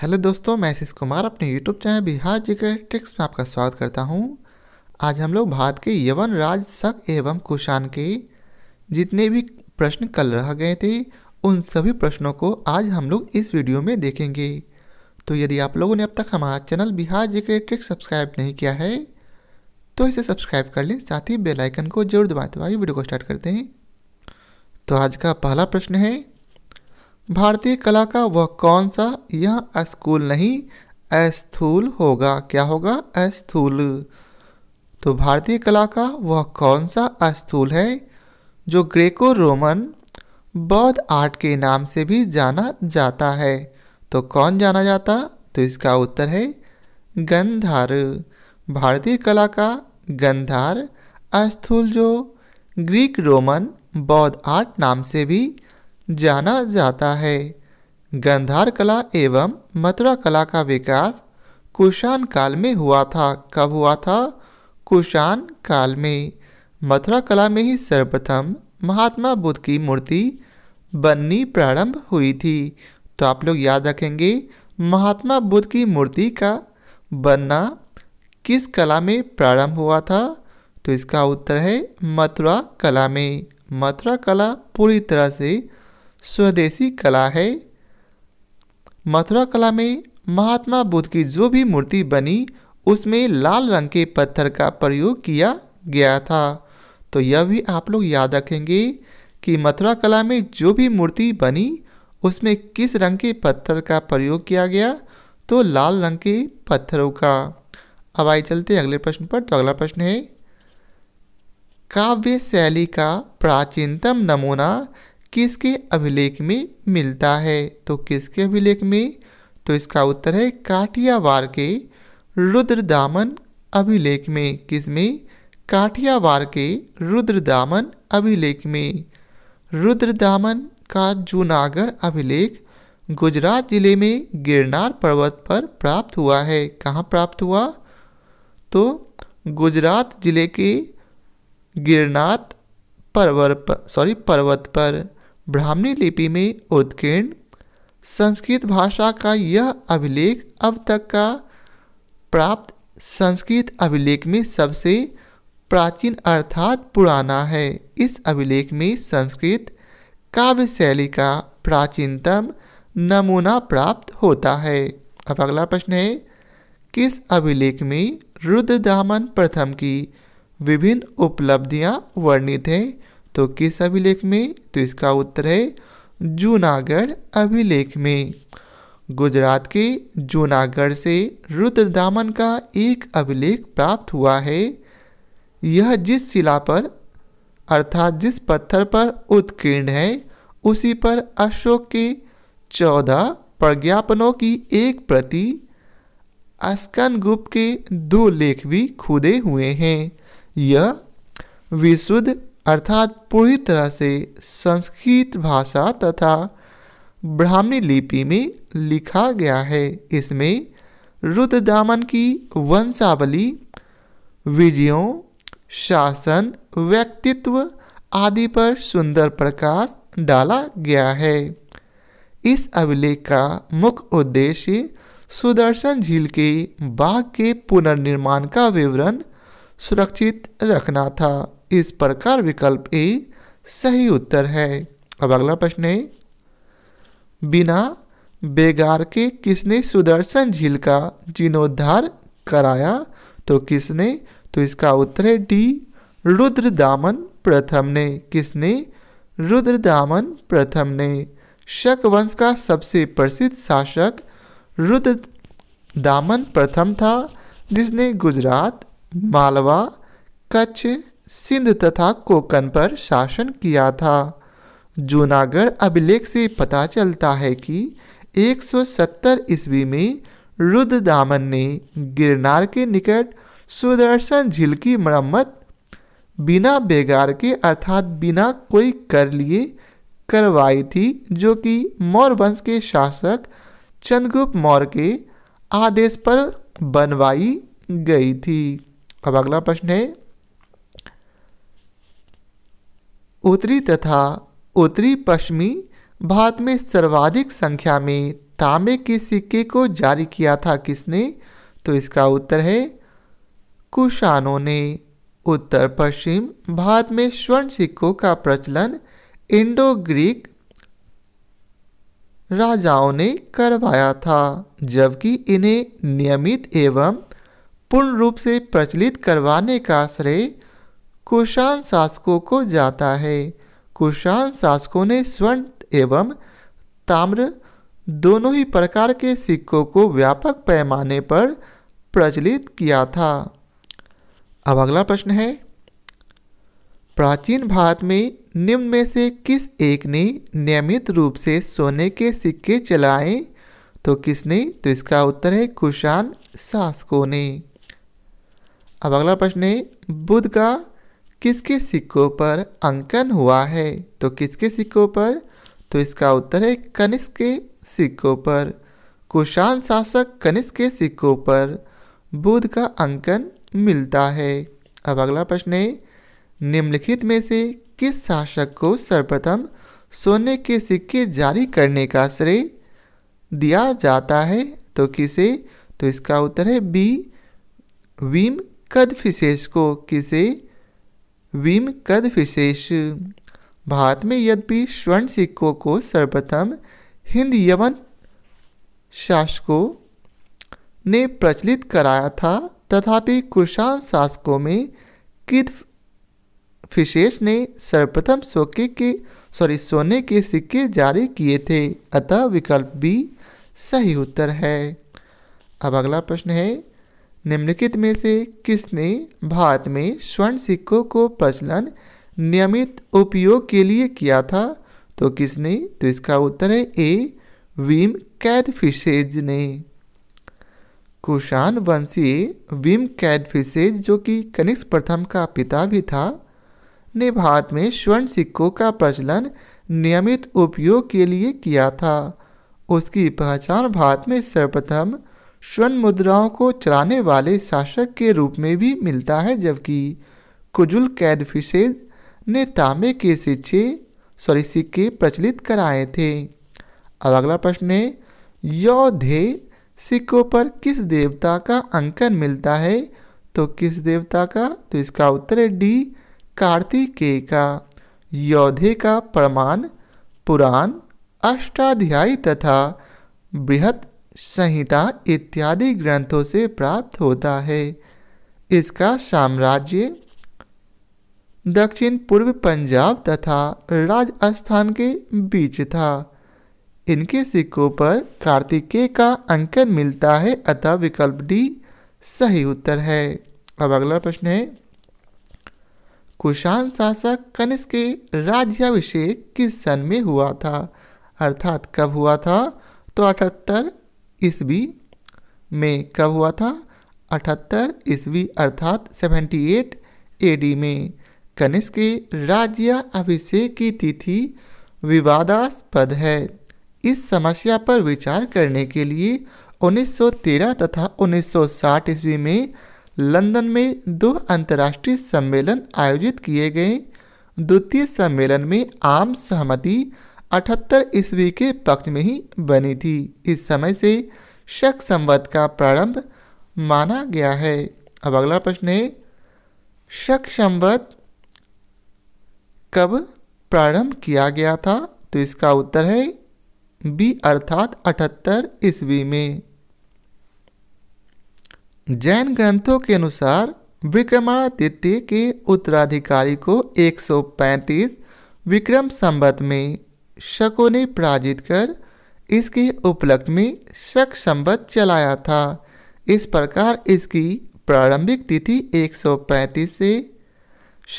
hello दोस्तों मैं आशीष कुमार अपने यूट्यूब चैनल बिहार जी के ट्रिक्स में आपका स्वागत करता हूं आज हम लोग भारत के यवन राज शक एवं कुशान के जितने भी प्रश्न कल रह गए थे उन सभी प्रश्नों को आज हम लोग इस वीडियो में देखेंगे तो यदि आप लोगों ने अब तक हमारा चैनल बिहार जी के ट्रिक्स सब्सक्राइब नहीं किया है तो इसे सब्सक्राइब कर लें साथ ही बेलाइकन को जरूर दबाते तो वीडियो को स्टार्ट करते हैं तो आज का पहला प्रश्न है भारतीय कला का वह कौन सा यह स्कूल नहीं अस्थूल होगा क्या होगा अस्थूल तो भारतीय कला का वह कौन सा स्थूल है जो ग्रेको रोमन बौद्ध आर्ट के नाम से भी जाना जाता है तो कौन जाना जाता तो इसका उत्तर है गंधार भारतीय कला का गंधार अस्थूल जो ग्रीक रोमन बौद्ध आर्ट नाम से भी जाना जाता है गंधार कला एवं मथुरा कला का विकास कुषाण काल में हुआ था कब हुआ था कुषाण काल में मथुरा कला में ही सर्वप्रथम महात्मा बुद्ध की मूर्ति बननी प्रारंभ हुई थी तो आप लोग याद रखेंगे महात्मा बुद्ध की मूर्ति का बनना किस कला में प्रारंभ हुआ था तो इसका उत्तर है मथुरा कला में मथुरा कला पूरी तरह से स्वदेशी कला है मथुरा कला में महात्मा बुद्ध की जो भी मूर्ति बनी उसमें लाल रंग के पत्थर का प्रयोग किया गया था तो यह भी आप लोग याद रखेंगे कि मथुरा कला में जो भी मूर्ति बनी उसमें किस रंग के पत्थर का प्रयोग किया गया तो लाल रंग के पत्थरों का अब आई चलते हैं अगले प्रश्न पर तो अगला प्रश्न है काव्य शैली का प्राचीनतम नमूना किसके अभिलेख में मिलता है तो किसके अभिलेख में तो इसका उत्तर है काठियावार के रुद्रदामन अभिलेख में किसमें काठियावार के रुद्रदामन अभिलेख में रुद्रदामन का जूनागढ़ अभिलेख गुजरात जिले में गिरनार पर्वत पर प्राप्त हुआ है कहाँ प्राप्त हुआ तो गुजरात जिले के गिरनार पर्वत पर सॉरी पर्वत पर ब्राह्मणी लिपि में उत्कीर्ण संस्कृत भाषा का यह अभिलेख अब तक का प्राप्त संस्कृत अभिलेख में सबसे प्राचीन अर्थात पुराना है इस अभिलेख में संस्कृत काव्य शैली का प्राचीनतम नमूना प्राप्त होता है अब अगला प्रश्न है किस अभिलेख में रुद्रदामन प्रथम की विभिन्न उपलब्धियां वर्णित हैं तो किस अभिलेख में तो इसका उत्तर है जूनागढ़ अभिलेख में गुजरात के जूनागढ़ से रुद्रदामन का एक अभिलेख प्राप्त हुआ है यह जिस शिला पर अर्थात जिस पत्थर पर उत्कीर्ण है उसी पर अशोक के चौदह प्रज्ञापनों की एक प्रति अस्कन गुप्त के दो लेख भी खुदे हुए हैं यह विशुद्ध अर्थात पूरी तरह से संस्कृत भाषा तथा ब्राह्मी लिपि में लिखा गया है इसमें रुद्रदामन की वंशावली विजयों शासन व्यक्तित्व आदि पर सुंदर प्रकाश डाला गया है इस अभिलेख का मुख्य उद्देश्य सुदर्शन झील के बाघ के पुनर्निर्माण का विवरण सुरक्षित रखना था इस प्रकार विकल्प ए सही उत्तर है अब अगला प्रश्न है बिना बेगार के किसने सुदर्शन झील का जीर्णोद्धार कराया तो किसने तो इसका उत्तर है डी रुद्र दामन प्रथम ने किसने रुद्र दामन प्रथम ने शक वंश का सबसे प्रसिद्ध शासक रुद्र दामन प्रथम था जिसने गुजरात मालवा कच्छ सिंध तथा कोकण पर शासन किया था जूनागढ़ अभिलेख से पता चलता है कि 170 ईस्वी में रुद्रदामन ने गिरनार के निकट सुदर्शन झील की मरम्मत बिना बेगार के अर्थात बिना कोई कर लिए करवाई थी जो कि मौर्य वंश के शासक चंद्रगुप्त मौर्य के आदेश पर बनवाई गई थी अब अगला प्रश्न है उत्तरी तथा उत्तरी पश्चिमी भारत में सर्वाधिक संख्या में तांबे के सिक्के को जारी किया था किसने तो इसका उत्तर है कुशानों ने उत्तर पश्चिम भारत में स्वर्ण सिक्कों का प्रचलन इंडो ग्रीक राजाओं ने करवाया था जबकि इन्हें नियमित एवं पूर्ण रूप से प्रचलित करवाने का श्रेय कुषाण शासकों को जाता है कुषाण शासकों ने स्वर्ण एवं ताम्र दोनों ही प्रकार के सिक्कों को व्यापक पैमाने पर प्रचलित किया था अब अगला प्रश्न है प्राचीन भारत में निम्न में से किस एक ने नियमित रूप से सोने के सिक्के चलाए तो किसने तो इसका उत्तर है कुषाण शासकों ने अब अगला प्रश्न है बुद्ध का किसके सिक्कों पर अंकन हुआ है तो किसके सिक्कों पर तो इसका उत्तर है कनिष्क के सिक्कों पर कुशान शासक कनिष्क के सिक्कों पर बुद्ध का अंकन मिलता है अब अगला प्रश्न है निम्नलिखित में से किस शासक को सर्वप्रथम सोने के सिक्के जारी करने का श्रेय दिया जाता है तो किसे तो इसका उत्तर है बी वीम कदफिशेष को किसे विम कद विशेष भारत में यद्यपि स्वर्ण सिक्कों को सर्वप्रथम हिंद यवन शासकों ने प्रचलित कराया था तथापि कुषाण शासकों में किद फिशेष ने सर्वप्रथम सोके के सॉरी सोने के सिक्के जारी किए थे अतः विकल्प बी सही उत्तर है अब अगला प्रश्न है निम्नलिखित में से किसने भारत में स्वर्ण सिक्कों को प्रचलन नियमित उपयोग के लिए किया था तो किसने तो इसका उत्तर है ए विम कैडफिशेज ने कुशान वंशीय विम कैडफिशेज जो कि कनिष्क प्रथम का पिता भी था ने भारत में स्वर्ण सिक्कों का प्रचलन नियमित उपयोग के लिए किया था उसकी पहचान भारत में सर्वप्रथम स्वर्ण मुद्राओं को चलाने वाले शासक के रूप में भी मिलता है जबकि कुजुल कैडफिशेज ने तांबे के सिक्के सॉरी सिक्के प्रचलित कराए थे अब अगला प्रश्न है यौधे सिक्कों पर किस देवता का अंकन मिलता है तो किस देवता का तो इसका उत्तर है डी कार्तिकेय का योधे का प्रमाण पुराण अष्टाध्यायी तथा बृहत संहिता इत्यादि ग्रंथों से प्राप्त होता है इसका साम्राज्य दक्षिण पूर्व पंजाब तथा राजस्थान के बीच था इनके सिक्कों पर कार्तिकेय का अंकन मिलता है अतः विकल्प डी सही उत्तर है अब अगला प्रश्न है कुशान शासक कनिष्क के राज्याभिषेक किस सन में हुआ था अर्थात कब हुआ था तो अठहत्तर ईस्वी में कब हुआ था अठहत्तर ईस्वी अर्थात 78 एडी में कनिष्क के राज्य अभिषेक की तिथि विवादास्पद है इस समस्या पर विचार करने के लिए 1913 तथा 1960 ईस्वी में लंदन में दो अंतर्राष्ट्रीय सम्मेलन आयोजित किए गए द्वितीय सम्मेलन में आम सहमति अठहत्तर ईस्वी के पक्ष में ही बनी थी इस समय से शक संवत का प्रारंभ माना गया है अब अगला प्रश्न है शक संवत कब प्रारंभ किया गया था तो इसका उत्तर है बी अर्थात अठहत्तर ईस्वी में जैन ग्रंथों के अनुसार विक्रमादित्य के उत्तराधिकारी को 135 विक्रम संवत में शकों ने पराजित कर इसके उपलक्ष्य में शक संबत चलाया था इस प्रकार इसकी प्रारंभिक तिथि 135 से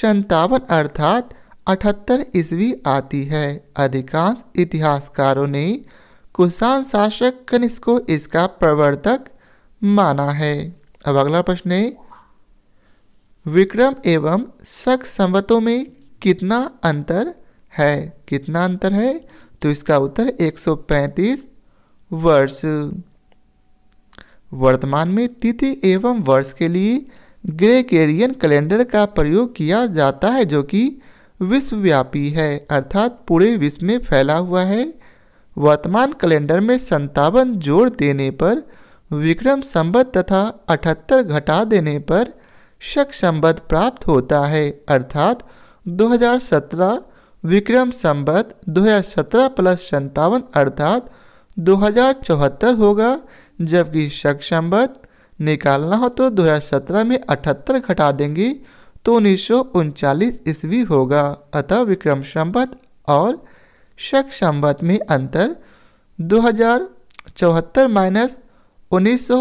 संतावन अर्थात अठहत्तर ईस्वी आती है अधिकांश इतिहासकारों ने कुषाण शासक कनिष्क को इसका प्रवर्तक माना है अब अगला प्रश्न है विक्रम एवं शक संवतों में कितना अंतर है कितना अंतर है तो इसका उत्तर 135 वर्ष वर्तमान में तिथि एवं वर्ष के लिए ग्रेगेरियन कैलेंडर का प्रयोग किया जाता है जो कि विश्वव्यापी है अर्थात पूरे विश्व में फैला हुआ है वर्तमान कैलेंडर में संतावन जोड़ देने पर विक्रम संबद्ध तथा अठहत्तर घटा देने पर शक संबद्ध प्राप्त होता है अर्थात 2017 विक्रम संबत 2017 प्लस संतावन अर्थात 2074 होगा जबकि शक संबत निकालना हो तो 2017 में अठहत्तर घटा देंगे तो उन्नीस ईस्वी होगा अतः विक्रम संबत और शक संबत में अंतर दो हजार चौहत्तर माइनस उन्नीस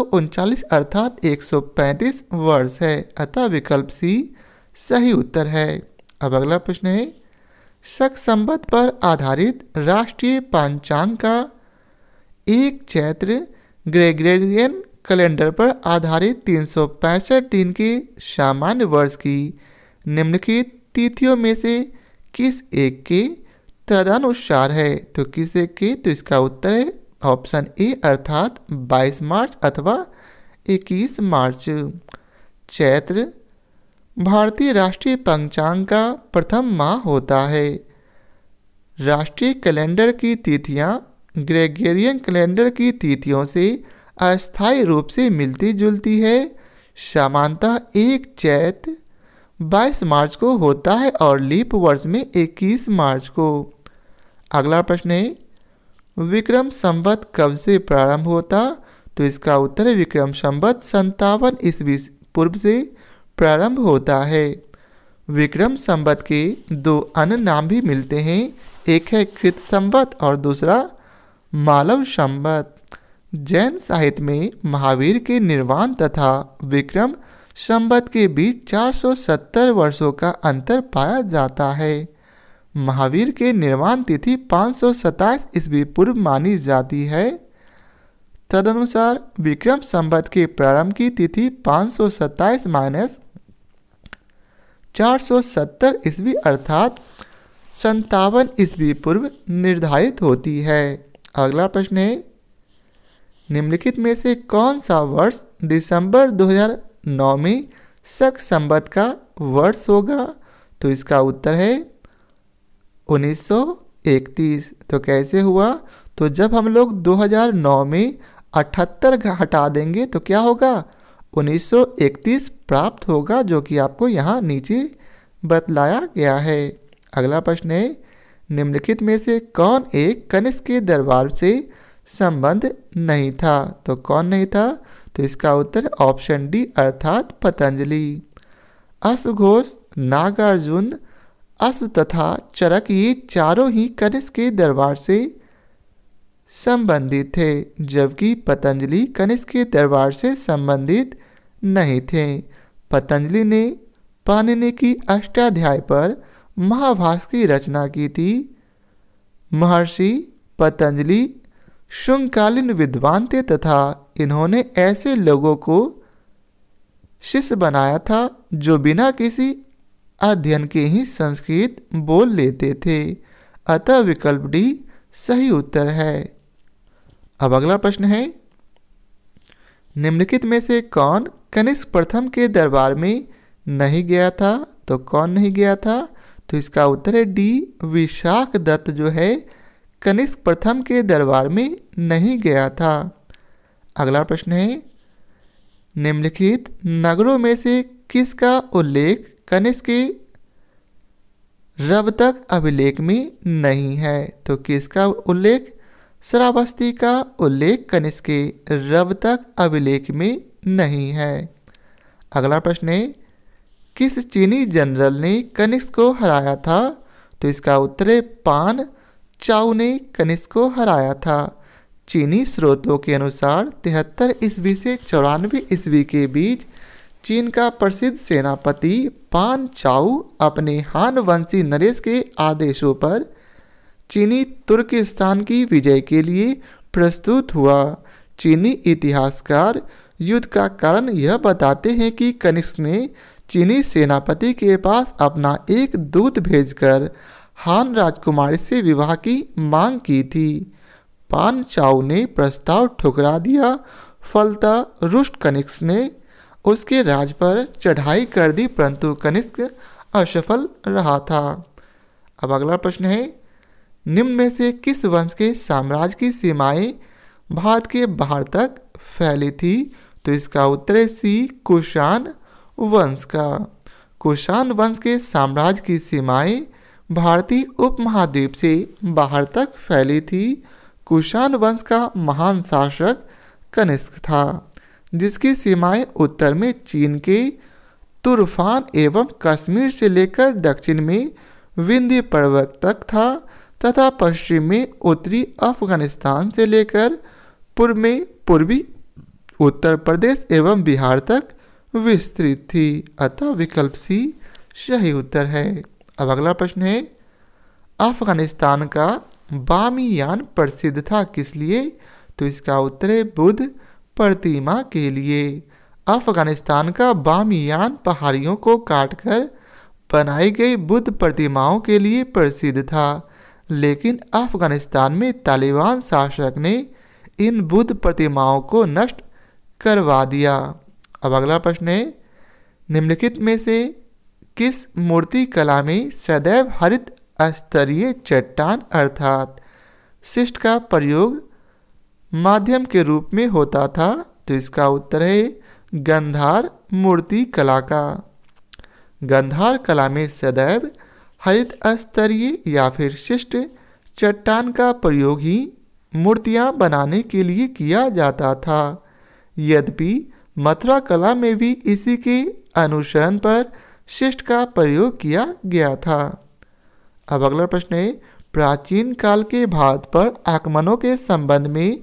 अर्थात 135 वर्ष है अतः विकल्प सी सही उत्तर है अब अगला प्रश्न है शक संबत पर आधारित राष्ट्रीय पंचांग का एक चैत्र ग्रेग्रेरियन कैलेंडर पर आधारित तीन दिन के सामान्य वर्ष की निम्नलिखित तिथियों में से किस एक के तदनुसार है तो किस एक के तो इसका उत्तर है ऑप्शन ए अर्थात 22 मार्च अथवा 21 मार्च चैत्र भारतीय राष्ट्रीय पंचांग का प्रथम माह होता है राष्ट्रीय कैलेंडर की तिथियां ग्रेगेरियन कैलेंडर की तिथियों से अस्थायी रूप से मिलती जुलती है सामान्यतः एक चैत 22 मार्च को होता है और लीप वर्ष में 21 मार्च को अगला प्रश्न है विक्रम संवत कब से प्रारंभ होता तो इसका उत्तर विक्रम संवत संतावन ईस्वी पूर्व से प्रारंभ होता है विक्रम संवत के दो अन्य नाम भी मिलते हैं एक है कृत संवत और दूसरा मालव संवत जैन साहित्य में महावीर के निर्वाण तथा विक्रम संवत के बीच 470 वर्षों का अंतर पाया जाता है महावीर के निर्वाण तिथि पाँच सौ ईस्वी पूर्व मानी जाती है तदनुसार विक्रम संवत के प्रारंभ की तिथि पाँच सौ सत्ताईस माइनस 470 ईस्वी अर्थात संतावन ईस्वी पूर्व निर्धारित होती है अगला प्रश्न है निम्नलिखित में से कौन सा वर्ष दिसंबर 2009 में शक संबत का वर्ष होगा तो इसका उत्तर है 1931 तो कैसे हुआ तो जब हम लोग 2009 में अठहत्तर हटा देंगे तो क्या होगा 1931 प्राप्त होगा जो कि आपको यहाँ नीचे बतलाया गया है अगला प्रश्न है निम्नलिखित में से कौन एक कनिष्क के दरबार से संबंध नहीं था तो कौन नहीं था तो इसका उत्तर ऑप्शन डी अर्थात पतंजलि अश्वघोष नागार्जुन अश्व तथा चरक ये चारों ही कनिष्क के दरबार से संबंधित थे जबकि पतंजलि कनिष्क के दरबार से संबंधित नहीं थे पतंजलि ने पाणिनि की अष्टाध्याय पर महाभास की रचना की थी महर्षि पतंजलि शुंगकालीन विद्वान थे तथा इन्होंने ऐसे लोगों को शिष्य बनाया था जो बिना किसी अध्ययन के ही संस्कृत बोल लेते थे अतः विकल्प डी सही उत्तर है अब अगला प्रश्न है निम्नलिखित में से कौन कनिष्क प्रथम के दरबार में नहीं गया था तो कौन नहीं गया था तो इसका उत्तर है डी विशाख दत्त जो है कनिष्क प्रथम के दरबार में नहीं गया था अगला प्रश्न है निम्नलिखित नगरों में से किसका उल्लेख कनिष्क के रब तक अभिलेख में नहीं है तो किसका उल्लेख शराबस्ती का उल्लेख कनिष्क के रवतक अभिलेख में नहीं है अगला प्रश्न है किस चीनी जनरल ने कनिष्क को हराया था तो इसका उत्तर है पान चाउ ने कनिष्क को हराया था चीनी स्रोतों के अनुसार तिहत्तर ईस्वी से चौरानवे ईस्वी के बीच चीन का प्रसिद्ध सेनापति पान चाऊ अपने हान वंशी नरेश के आदेशों पर चीनी तुर्किस्तान की विजय के लिए प्रस्तुत हुआ चीनी इतिहासकार युद्ध का कारण यह बताते हैं कि कनिक्स ने चीनी सेनापति के पास अपना एक दूत भेजकर हान राजकुमारी से विवाह की मांग की थी पान चाऊ ने प्रस्ताव ठुकरा दिया फलता रुष्ट कनिक्स ने उसके राज पर चढ़ाई कर दी परंतु कनिष्क असफल रहा था अब अगला प्रश्न है निम्न में से किस वंश के साम्राज्य की सीमाएं भारत के बाहर तक फैली थी तो इसका उत्तर है सी कुषाण वंश का कुषाण वंश के साम्राज्य की सीमाएं भारतीय उपमहाद्वीप से बाहर तक फैली थी कुषाण वंश का महान शासक कनिष्क था जिसकी सीमाएं उत्तर में चीन के तुरफान एवं कश्मीर से लेकर दक्षिण में विंध्य पर्वत तक था तथा पश्चिम में उत्तरी अफगानिस्तान से लेकर पूर्व में पूर्वी उत्तर प्रदेश एवं बिहार तक विस्तृत थी अतः विकल्प सी सही उत्तर है अब अगला प्रश्न है अफगानिस्तान का बामियान प्रसिद्ध था किस लिए तो इसका उत्तर है बुद्ध प्रतिमा के लिए अफगानिस्तान का बामियान पहाड़ियों को काटकर बनाई गई बुद्ध प्रतिमाओं के लिए प्रसिद्ध था लेकिन अफगानिस्तान में तालिबान शासक ने इन बुद्ध प्रतिमाओं को नष्ट करवा दिया अब अगला प्रश्न है निम्नलिखित में से किस मूर्ति कला में सदैव हरित स्तरीय चट्टान अर्थात शिष्ट का प्रयोग माध्यम के रूप में होता था तो इसका उत्तर है गंधार मूर्ति कला का गंधार कला में सदैव हरित स्तरीय या फिर शिष्ट चट्टान का प्रयोग ही मूर्तियाँ बनाने के लिए किया जाता था यद्यपि मथुरा कला में भी इसी के अनुसरण पर शिष्ट का प्रयोग किया गया था अब अगला प्रश्न है प्राचीन काल के भारत पर आक्रमणों के संबंध में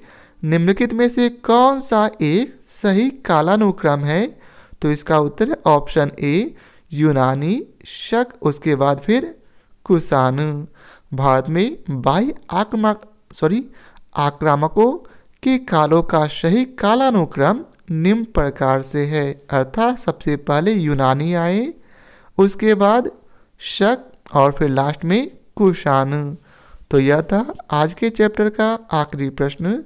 निम्नलिखित में से कौन सा एक सही कालानुक्रम है तो इसका उत्तर ऑप्शन ए यूनानी शक उसके बाद फिर कुसान भारत में बाई आक्रमक सॉरी आक्रामकों के कालों का सही कालानुक्रम निम्न प्रकार से है अर्थात सबसे पहले यूनानी आए उसके बाद शक और फिर लास्ट में कुशान तो यह था आज के चैप्टर का आखिरी प्रश्न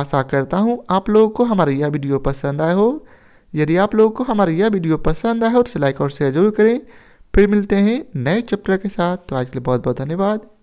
आशा करता हूँ आप लोगों को हमारा यह वीडियो पसंद आया हो यदि आप लोगों को हमारा यह वीडियो पसंद आया हो तो लाइक और शेयर जरूर करें फिर मिलते हैं नए चैप्टर के साथ तो आज के लिए बहुत बहुत धन्यवाद